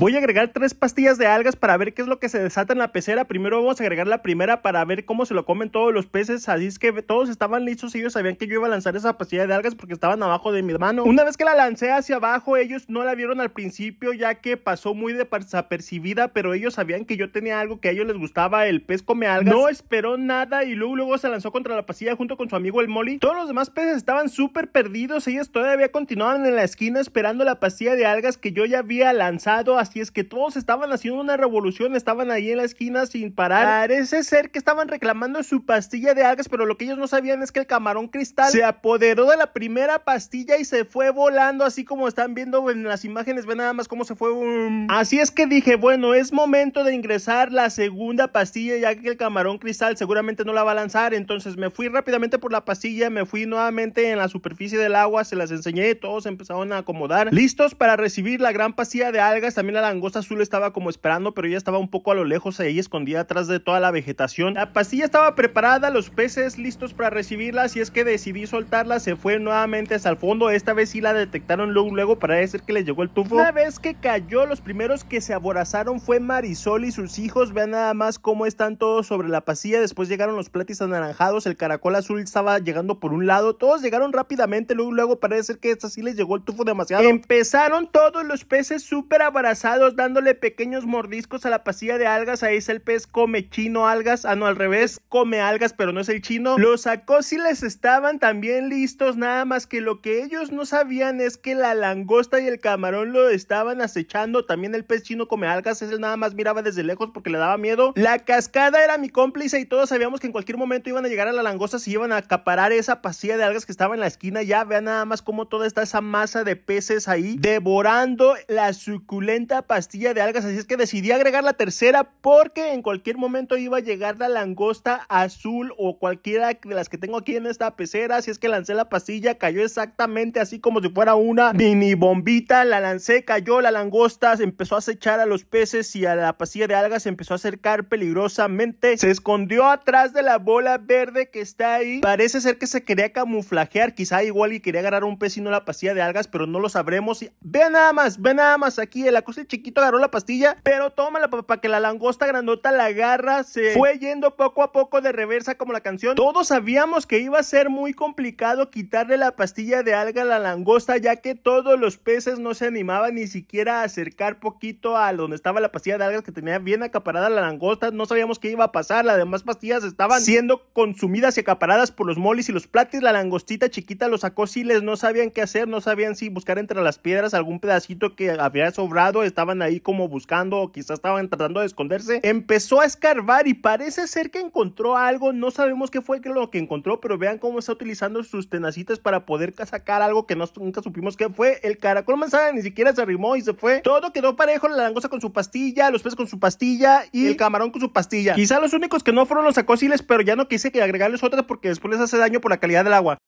Voy a agregar tres pastillas de algas para ver qué es lo que se desata en la pecera. Primero vamos a agregar la primera para ver cómo se lo comen todos los peces. Así es que todos estaban listos. Ellos sabían que yo iba a lanzar esa pastilla de algas porque estaban abajo de mi mano. Una vez que la lancé hacia abajo, ellos no la vieron al principio ya que pasó muy desapercibida. Pero ellos sabían que yo tenía algo que a ellos les gustaba, el pez come algas. No esperó nada y luego, luego se lanzó contra la pastilla junto con su amigo el Molly. Todos los demás peces estaban súper perdidos. Ellos todavía continuaban en la esquina esperando la pastilla de algas que yo ya había lanzado así es que todos estaban haciendo una revolución, estaban ahí en la esquina sin parar. Parece ser que estaban reclamando su pastilla de algas, pero lo que ellos no sabían es que el camarón cristal se apoderó de la primera pastilla y se fue volando, así como están viendo en las imágenes, ven nada más cómo se fue. Um. Así es que dije, bueno, es momento de ingresar la segunda pastilla, ya que el camarón cristal seguramente no la va a lanzar, entonces me fui rápidamente por la pastilla, me fui nuevamente en la superficie del agua, se las enseñé, todos empezaron a acomodar, listos para recibir la gran pastilla de algas, también la langosta azul estaba como esperando, pero ella estaba un poco a lo lejos ahí escondida atrás de toda la vegetación. La pastilla estaba preparada, los peces listos para recibirla, así es que decidí soltarla, se fue nuevamente hasta el fondo. Esta vez sí la detectaron luego, luego parece que les llegó el tufo. Una vez que cayó, los primeros que se aborazaron fue Marisol y sus hijos. Vean nada más cómo están todos sobre la pasilla. Después llegaron los platis anaranjados, el caracol azul estaba llegando por un lado. Todos llegaron rápidamente, luego, luego parece que esta sí les llegó el tufo demasiado. Empezaron todos los peces súper abrazados dándole pequeños mordiscos a la pasilla de algas. Ahí es el pez come chino algas. Ah, no, al revés, come algas, pero no es el chino. lo sacó, Los les estaban también listos, nada más que lo que ellos no sabían es que la langosta y el camarón lo estaban acechando. También el pez chino come algas, ese nada más miraba desde lejos porque le daba miedo. La cascada era mi cómplice y todos sabíamos que en cualquier momento iban a llegar a la langosta si iban a acaparar esa pasilla de algas que estaba en la esquina. Ya vean nada más cómo toda está esa masa de peces ahí devorando la suculenta pastilla de algas, así es que decidí agregar la tercera porque en cualquier momento iba a llegar la langosta azul o cualquiera de las que tengo aquí en esta pecera, así es que lancé la pastilla, cayó exactamente así como si fuera una mini bombita, la lancé, cayó la langosta, se empezó a acechar a los peces y a la pastilla de algas se empezó a acercar peligrosamente, se escondió atrás de la bola verde que está ahí, parece ser que se quería camuflajear, quizá igual y quería agarrar un pez y no la pastilla de algas, pero no lo sabremos, ve nada más, ve nada más aquí, en la cosa chiquito agarró la pastilla, pero tómala, para que la langosta grandota la agarra, se fue yendo poco a poco de reversa como la canción. Todos sabíamos que iba a ser muy complicado quitarle la pastilla de alga a la langosta, ya que todos los peces no se animaban ni siquiera a acercar poquito a donde estaba la pastilla de algas que tenía bien acaparada la langosta. No sabíamos qué iba a pasar, las demás pastillas estaban siendo consumidas y acaparadas por los molis y los platis. La langostita chiquita los sacó les no sabían qué hacer, no sabían si buscar entre las piedras algún pedacito que había sobrado, estaban ahí como buscando o quizás estaban tratando de esconderse, empezó a escarbar y parece ser que encontró algo, no sabemos qué fue lo que encontró, pero vean cómo está utilizando sus tenacitas para poder sacar algo que no, nunca supimos que fue, el caracol manzana ni siquiera se arrimó y se fue, todo quedó parejo, la langosta con su pastilla, los peces con su pastilla y el camarón con su pastilla, quizá los únicos que no fueron los sacosiles pero ya no quise que agregarles otras porque después les hace daño por la calidad del agua.